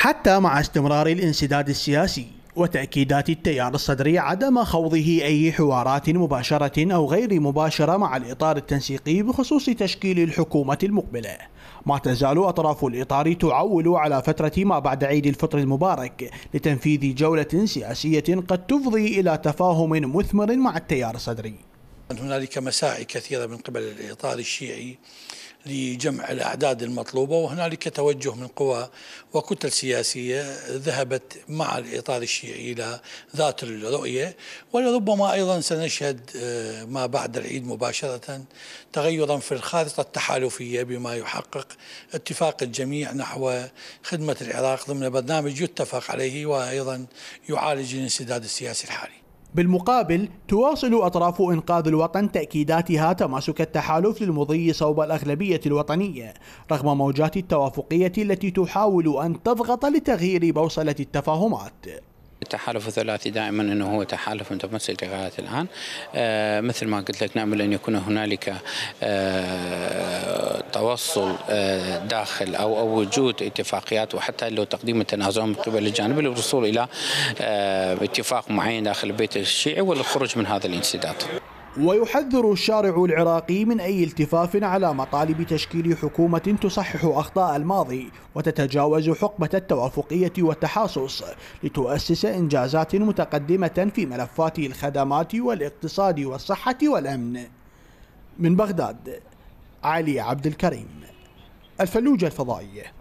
حتى مع استمرار الانسداد السياسي وتأكيدات التيار الصدري عدم خوضه أي حوارات مباشرة أو غير مباشرة مع الإطار التنسيقي بخصوص تشكيل الحكومة المقبلة ما تزال أطراف الإطار تعول على فترة ما بعد عيد الفطر المبارك لتنفيذ جولة سياسية قد تفضي إلى تفاهم مثمر مع التيار الصدري هنالك مساعي كثيرة من قبل الإطار الشيعي لجمع الأعداد المطلوبة وهنالك توجه من قوى وكتل سياسية ذهبت مع الإطار الشيعي إلى ذات الرؤية ولربما أيضا سنشهد آه، ما بعد العيد مباشرة تغيرا في الخارطة التحالفية بما يحقق اتفاق الجميع نحو خدمة العراق ضمن برنامج يتفق عليه وأيضا يعالج الانسداد السياسي الحالي بالمقابل تواصل أطراف إنقاذ الوطن تأكيداتها تماسك التحالف للمضي صوب الأغلبية الوطنية رغم موجات التوافقية التي تحاول أن تضغط لتغيير بوصلة التفاهمات التحالف الثلاثي دائما انه هو تحالف متمسك لغايه الان آه مثل ما قلت لك نامل ان يكون هنالك آه توصل آه داخل او او وجود اتفاقيات وحتى لو تقديم التنازل من قبل الجانب للوصول الى آه، اتفاق معين داخل البيت الشيعي والخروج من هذا الانسداد. ويحذر الشارع العراقي من أي التفاف على مطالب تشكيل حكومة تصحح أخطاء الماضي وتتجاوز حقبة التوافقية والتحاصص لتؤسس إنجازات متقدمة في ملفات الخدمات والاقتصاد والصحة والأمن من بغداد علي عبد الكريم الفلوجة الفضائية